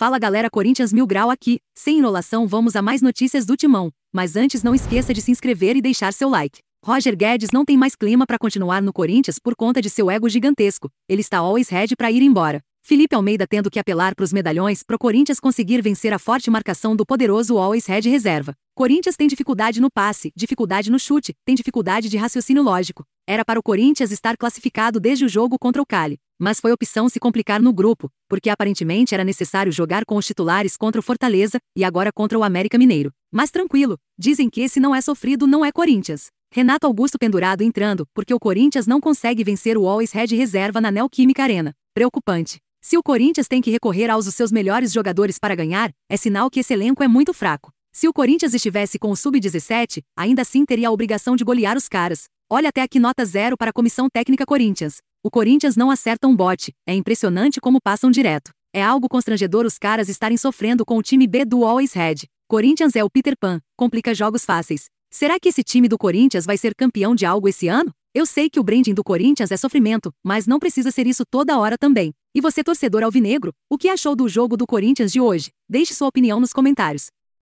Fala galera Corinthians Mil Grau aqui, sem enrolação vamos a mais notícias do Timão, mas antes não esqueça de se inscrever e deixar seu like. Roger Guedes não tem mais clima para continuar no Corinthians por conta de seu ego gigantesco, ele está always ready para ir embora. Felipe Almeida tendo que apelar para os medalhões pro Corinthians conseguir vencer a forte marcação do poderoso Always Red reserva. Corinthians tem dificuldade no passe, dificuldade no chute, tem dificuldade de raciocínio lógico. Era para o Corinthians estar classificado desde o jogo contra o Cali, mas foi opção se complicar no grupo, porque aparentemente era necessário jogar com os titulares contra o Fortaleza e agora contra o América Mineiro. Mas tranquilo, dizem que esse não é sofrido, não é Corinthians. Renato Augusto pendurado entrando, porque o Corinthians não consegue vencer o Always Red reserva na Neoquímica Arena. Preocupante. Se o Corinthians tem que recorrer aos seus melhores jogadores para ganhar, é sinal que esse elenco é muito fraco. Se o Corinthians estivesse com o sub-17, ainda assim teria a obrigação de golear os caras. Olha até aqui nota zero para a comissão técnica Corinthians. O Corinthians não acerta um bote, é impressionante como passam direto. É algo constrangedor os caras estarem sofrendo com o time B do Always Red. Corinthians é o Peter Pan, complica jogos fáceis. Será que esse time do Corinthians vai ser campeão de algo esse ano? Eu sei que o branding do Corinthians é sofrimento, mas não precisa ser isso toda hora também. E você, torcedor alvinegro, o que achou do jogo do Corinthians de hoje? Deixe sua opinião nos comentários.